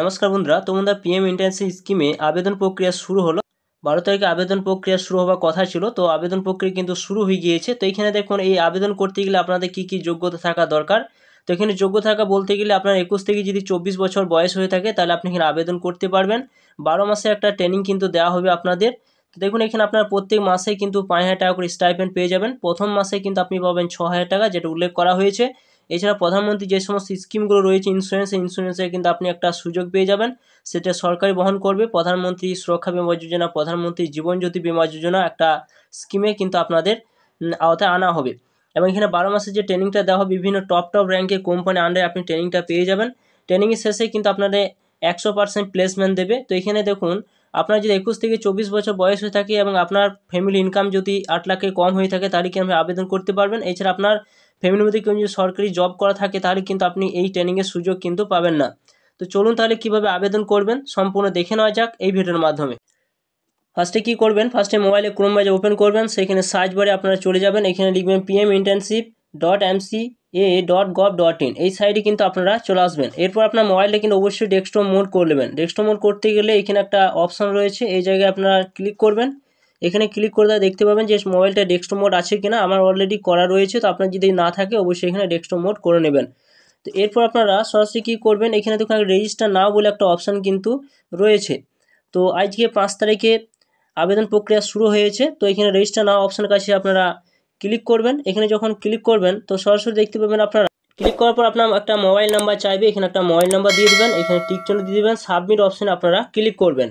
নমস্কার বন্ধুরা তোমাদের পিএম ইন্টার্নশিপ স্কিমে আবেদন প্রক্রিয়া শুরু হলো বারো তারিখে আবেদন প্রক্রিয়া শুরু হওয়ার কথা ছিল তো আবেদন প্রক্রিয়া কিন্তু শুরু হয়ে গিয়েছে তো এখানে দেখুন এই আবেদন করতে গেলে আপনাদের কি কি যোগ্যতা থাকা দরকার তো এখানে যোগ্য থাকা বলতে গেলে আপনার একুশ থেকে যদি চব্বিশ বছর বয়স হয়ে থাকে তাহলে আপনি এখানে আবেদন করতে পারবেন বারো মাসে একটা ট্রেনিং কিন্তু দেওয়া হবে আপনাদের তো দেখুন এখানে আপনার প্রত্যেক মাসে কিন্তু পাঁচ হাজার টাকা করে স্টাইপেন্ড পেয়ে যাবেন প্রথম মাসে কিন্তু আপনি পাবেন ছ হাজার টাকা যেটা উল্লেখ করা হয়েছে এছাড়া প্রধানমন্ত্রী যে সমস্ত স্কিমগুলো রয়েছে ইন্স্যুরেন্স সেই ইন্স্যুরেন্সের কিন্তু আপনি একটা সুযোগ পেয়ে যাবেন সেটা সরকারি বহন করবে প্রধানমন্ত্রী সুরক্ষা বিমা যোজনা প্রধানমন্ত্রী জীবনজ্যোতি বিমা যোজনা একটা স্কিমে কিন্তু আপনাদের আওতায় আনা হবে এবং এখানে বারো মাসের যে ট্রেনিংটা দেওয়া হবে বিভিন্ন টপ টপ র্যাঙ্কে কোম্পানি আন্ডারে আপনি ট্রেনিংটা পেয়ে যাবেন ট্রেনিংয়ের শেষে কিন্তু আপনাদের একশো পার্সেন্ট প্লেসমেন্ট দেবে তো এখানে দেখুন আপনার যদি একুশ থেকে চব্বিশ বছর বয়স হয়ে থাকে এবং আপনার ফ্যামিলি ইনকাম যদি আট লাখে কম হয়ে থাকে তাহলে কি আপনি আবেদন করতে পারবেন এছাড়া আপনার ফ্যামিলির মধ্যে কেউ যদি সরকারি জব করা থাকে তাহলে কিন্তু আপনি এই ট্রেনিংয়ের সুযোগ কিন্তু পাবেন না তো চলুন তাহলে কীভাবে আবেদন করবেন সম্পূর্ণ দেখে নেওয়া যাক এই ভিডিওর মাধ্যমে ফার্স্টে কী করবেন ফার্স্টে মোবাইলে ক্রোম বাজে ওপেন করবেন সেখানে সার্চ বারে আপনারা চলে যাবেন এখানে লিখবেন PM internship dot MCA dot gov dot in ইন এই সাইডে কিন্তু আপনারা চলে আসবেন এরপর আপনার মোবাইলে কিন্তু অবশ্যই ডেস্কটপ মোড করে নেবেন ডেস্কটপ মোড করতে গেলে এখানে একটা অপশন রয়েছে এই জায়গায় আপনারা ক্লিক করবেন এখানে ক্লিক করে দেওয়া দেখতে পাবেন যে মোবাইলটা ডেস্কটপ মোড আছে কিনা আমার অলরেডি করা রয়েছে তো আপনার যদি না থাকে অবশ্যই এখানে ডেস্কটপ মোড করে নেবেন তো এরপর আপনারা সরাসরি কী করবেন এখানে দেখুন রেজিস্টার নাও বলে একটা অপশান কিন্তু রয়েছে তো আজকে পাঁচ তারিখে আবেদন প্রক্রিয়া শুরু হয়েছে তো এখানে রেজিস্টার নাও অপশানের কাছে আপনারা ক্লিক করবেন এখানে যখন ক্লিক করবেন তো সরাসরি দেখতে পাবেন আপনারা ক্লিক করার পর আপনার একটা মোবাইল নাম্বার চাইবে এখানে একটা মোবাইল নাম্বার দিয়ে দেবেন এখানে টিক দিয়ে দেবেন সাবমিট অপশানে আপনারা ক্লিক করবেন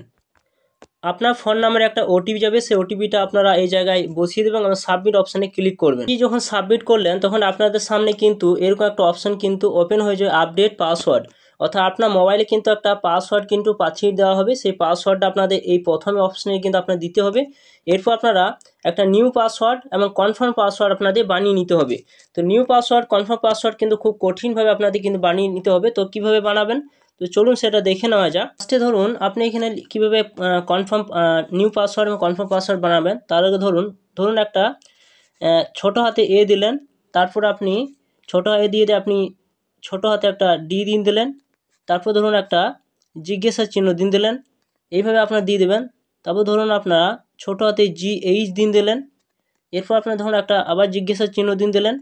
আপনার ফোন নাম্বারে একটা ওটিপি যাবে সেই ওটিপিটা আপনারা এই জায়গায় বসিয়ে দেবেন এবং সাবমিট অপশানে ক্লিক করবেন যখন সাবমিট করলেন তখন আপনাদের সামনে কিন্তু এরকম একটা অপশান কিন্তু ওপেন হয়ে যাবে আপডেট পাসওয়ার্ড অর্থাৎ আপনার মোবাইলে কিন্তু একটা পাসওয়ার্ড কিন্তু পাঠিয়ে দেওয়া হবে সেই পাসওয়ার্ডটা আপনাদের এই প্রথমে অপশানে কিন্তু আপনার দিতে হবে এরপর আপনারা একটা নিউ পাসওয়ার্ড এবং কনফার্ম পাসওয়ার্ড আপনাদের বানিয়ে নিতে হবে তো নিউ পাসওয়ার্ড কনফার্ম পাসওয়ার্ড কিন্তু খুব কঠিনভাবে আপনাদের কিন্তু বানিয়ে নিতে হবে তো কিভাবে বানাবেন তো চলুন সেটা দেখে নেওয়া যাক ফার্স্টে ধরুন আপনি এখানে কীভাবে কনফার্ম নিউ পাসওয়ার্ড এবং কনফার্ম পাসওয়ার্ড বানাবেন তার আগে ধরুন ধরুন একটা ছোট হাতে এ দিলেন তারপর আপনি ছোট এ দিয়ে দিয়ে আপনি ছোট হাতে একটা ডি দিন দিলেন তারপর ধরুন একটা জিজ্ঞাসার চিহ্ন দিন দিলেন এইভাবে আপনারা দিয়ে দেবেন তারপর ধরুন আপনারা ছোট হাতে জি এইচ দিন দিলেন এরপর আপনার ধরুন একটা আবার জিজ্ঞাসার চিহ্ন দিন দিলেন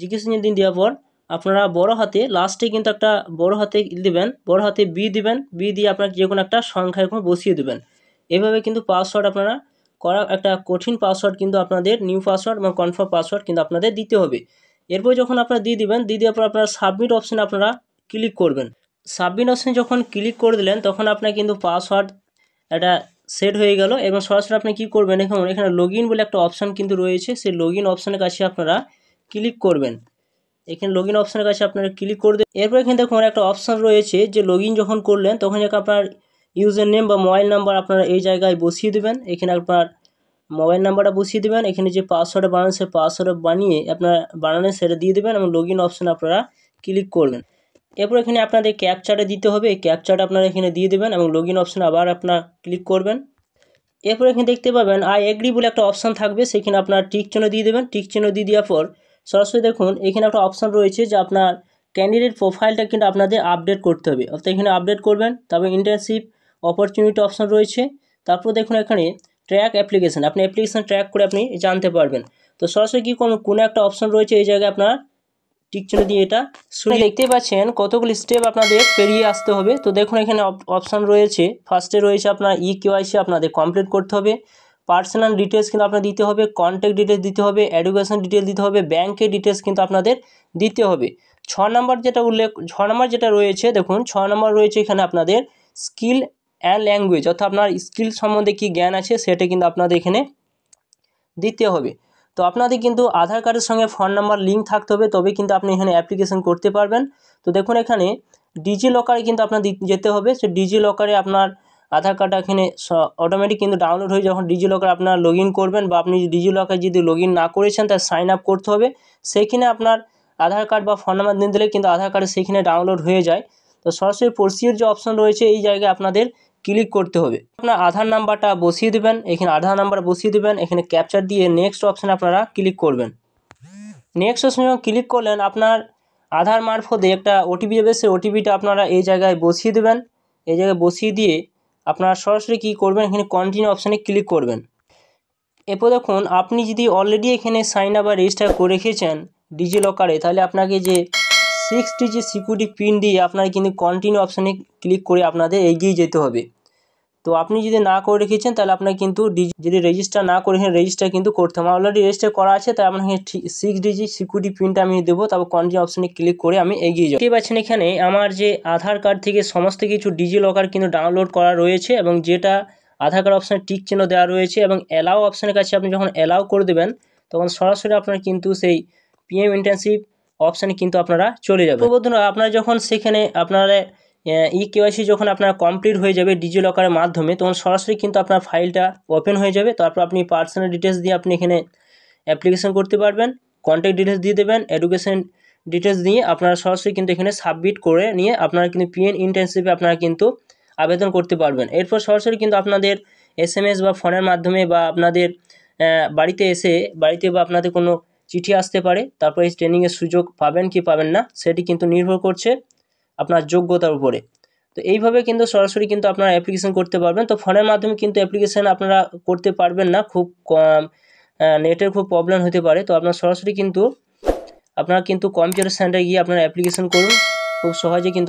জিজ্ঞাসা চিহ্ন দিন দেওয়ার পর আপনারা বড় হাতে লাস্টে কিন্তু একটা বড় হাতে দেবেন বড় হাতে বি দিবেন বি দিয়ে আপনার যে কোনো একটা সংখ্যা এরকম বসিয়ে দেবেন এভাবে কিন্তু পাসওয়ার্ড আপনারা করা একটা কঠিন পাসওয়ার্ড কিন্তু আপনাদের নিউ পাসওয়ার্ড এবং কনফার্ম পাসওয়ার্ড কিন্তু আপনাদের দিতে হবে এরপর যখন আপনারা দিয়ে দিবেন দিয়ে দেওয়ার পর আপনারা সাবমিট অপশানে আপনারা ক্লিক করবেন সাবমিট অপশানে যখন ক্লিক করে দিলেন তখন আপনার কিন্তু পাসওয়ার্ড একটা সেট হয়ে গেল এবং সরাসরি আপনি কী করবেন এখন এখানে লগ বলে একটা অপশান কিন্তু রয়েছে সেই লগ ইন অপশানের কাছে আপনারা ক্লিক করবেন এখানে লগ ইন অপশানের কাছে আপনারা ক্লিক করে দেবেন এরপর এখানে দেখুন একটা অপশান রয়েছে যে লগ যখন করলেন তখন এখানে আপনার ইউজার নেম বা মোবাইল নাম্বার আপনারা এই জায়গায় বসিয়ে দেবেন এখানে আপনার মোবাইল নাম্বারটা বসিয়ে দেবেন এখানে যে পাসওয়ার্ডটা বানান সে পাসওয়ার্ড বানিয়ে আপনার বানানে সেটা দিয়ে দেবেন এবং লগ ইন অপশানে আপনারা ক্লিক করবেন এরপর এখানে আপনাদের ক্যাপচাটা দিতে হবে এই আপনারা এখানে দিয়ে দেবেন এবং লগ ইন অপশানে আবার আপনার ক্লিক করবেন এরপর এখানে দেখতে পাবেন আই এগ্রি বলে একটা অপশান থাকবে সেখানে আপনার টিক চিহ্ন দিয়ে দেবেন টিক চিহ্ন দিয়ে দেওয়ার পর সরাসরি দেখুন এখানে একটা অপশান রয়েছে যে আপনার ক্যান্ডিডেট প্রোফাইলটা কিন্তু আপনাদের আপডেট করতে হবে অর্থাৎ এখানে আপডেট করবেন তারপর ইন্টার্নশিপ অপরচুনিটি অপশান রয়েছে তারপর দেখুন এখানে ট্র্যাক অ্যাপ্লিকেশান আপনি অ্যাপ্লিকেশান ট্র্যাক করে আপনি জানতে পারবেন তো সরাসরি কী করুন কোনো একটা অপশান রয়েছে এই জায়গায় আপনার চিহ্ন দিয়ে এটা শুনে দেখতে পাচ্ছেন কতগুলি স্টেপ আপনাদের পেরিয়ে আসতে হবে তো দেখুন এখানে অপশান রয়েছে ফার্স্টে রয়েছে আপনার ই e কেওয়াইসি আপনাদের কমপ্লিট করতে হবে পার্সোনাল ডিটেলস কিন্তু আপনার দিতে হবে কন্ট্যাক্ট ডিটেলস দিতে হবে এডুকেশন ডিটেলস দিতে হবে ব্যাংকের ডিটেলস কিন্তু আপনাদের দিতে হবে ছ নম্বর যেটা উল্লেখ ছ নম্বর যেটা রয়েছে দেখুন ছ নম্বর রয়েছে এখানে আপনাদের স্কিল অ্যান্ড ল্যাঙ্গুয়েজ অর্থাৎ আপনার স্কিল সম্বন্ধে কি জ্ঞান আছে সেটা কিন্তু আপনাদের এখানে দিতে হবে তো আপনাদের কিন্তু আধার কার্ডের সঙ্গে ফোন নাম্বার লিঙ্ক থাকতে হবে তবে কিন্তু আপনি এখানে অ্যাপ্লিকেশন করতে পারবেন তো দেখুন এখানে ডিজি লকারে কিন্তু আপনার যেতে হবে সে ডিজি লকারে আপনার আধার কার্ড এখানে অটোমেটিক কিন্তু ডাউনলোড হয়ে যখন ডিজিলকার আপনার লগ করবেন বা আপনি ডিজিলকার যদি লগ না করেছেন তার সাইন আপ করতে হবে সেইখানে আপনার আধার কার্ড বা ফোন নাম্বার দিন দিলে কিন্তু আধার কার্ড সেইখানে ডাউনলোড হয়ে যায় তো সরাসরি প্রসিওর যে অপশন রয়েছে এই জায়গায় আপনাদের ক্লিক করতে হবে আপনার আধার নাম্বারটা বসিয়ে দেবেন এখানে আধার নাম্বার বসিয়ে দেবেন এখানে ক্যাপচার দিয়ে নেক্সট অপশানে আপনারা ক্লিক করবেন নেক্সট অপশানে যখন ক্লিক করলেন আপনার আধার মারফতে একটা ওটিপি যাবে সে ওটিপিটা আপনারা এই জায়গায় বসিয়ে দেবেন এই জায়গায় বসিয়ে দিয়ে আপনারা সরাসরি কী করবেন এখানে কন্টিনিউ অপশানে ক্লিক করবেন এরপর দেখুন আপনি যদি অলরেডি এখানে সাইন আপ বা রেজিস্টার করে রেখেছেন ডিজি লকারে তাহলে আপনাকে যে সিক্স ডিজি সিকিউরিটি পিন দিয়ে আপনার কিন্তু কন্টিনিউ অপশানে ক্লিক করে আপনাদের এগিয়ে যেতে হবে তো আপনি যদি না করে রেখেছেন তাহলে আপনার কিন্তু যদি রেজিস্টার না করে রেজিস্টার কিন্তু করতে হবে অলরেডি রেজিস্টার করা আছে তাই আপনাকে সিক্স ডিজিট সিকিউরিটি পিনটা আমি দেবো তারপর কন্টিনিউ অপশানে ক্লিক করে আমি এগিয়ে যাই দেখতে পাচ্ছেন এখানে আমার যে আধার কার্ড থেকে সমস্ত কিছু ডিজি লকার কিন্তু ডাউনলোড করা রয়েছে এবং যেটা আধার কার্ড অপশানে টিক চিহ্ন দেওয়া রয়েছে এবং অ্যালাউ অপশানের কাছে আপনি যখন অ্যালাউ করে দেবেন তখন সরাসরি আপনার কিন্তু সেই পিএম ইন্টার্নশিপ অপশানে কিন্তু আপনারা চলে তো বন্ধুরা আপনারা যখন সেখানে আপনারা ই কেওয়াইসি যখন আপনার কমপ্লিট হয়ে যাবে ডিজি লকারের মাধ্যমে তখন সরাসরি কিন্তু আপনার ফাইলটা ওপেন হয়ে যাবে তারপর আপনি পার্সোনাল ডিটেলস দিয়ে আপনি এখানে অ্যাপ্লিকেশন করতে পারবেন কন্ট্যাক্ট ডিটেলস দিয়ে দেবেন এডুকেশন ডিটেলস দিয়ে আপনারা সরাসরি কিন্তু এখানে সাবমিট করে নিয়ে আপনারা কিন্তু পিএন ইন্টার্নশিপে আপনারা কিন্তু আবেদন করতে পারবেন এরপর সরাসরি কিন্তু আপনাদের এস বা ফোনের মাধ্যমে বা আপনাদের বাড়িতে এসে বাড়িতে বা আপনাদের কোনো চিঠি আসতে পারে তারপর এই ট্রেনিংয়ের সুযোগ পাবেন কি পাবেন না সেটি কিন্তু নির্ভর করছে আপনার যোগ্যতার উপরে তো এইভাবে কিন্তু সরাসরি কিন্তু আপনারা অ্যাপ্লিকেশন করতে পারবেন তো ফোনের মাধ্যমে কিন্তু অ্যাপ্লিকেশান আপনারা করতে পারবেন না খুব কম নেটের খুব প্রবলেম হতে পারে তো আপনার সরাসরি কিন্তু আপনারা কিন্তু কম্পিউটার সেন্টারে গিয়ে আপনারা অ্যাপ্লিকেশন করুন খুব সহজে কিন্তু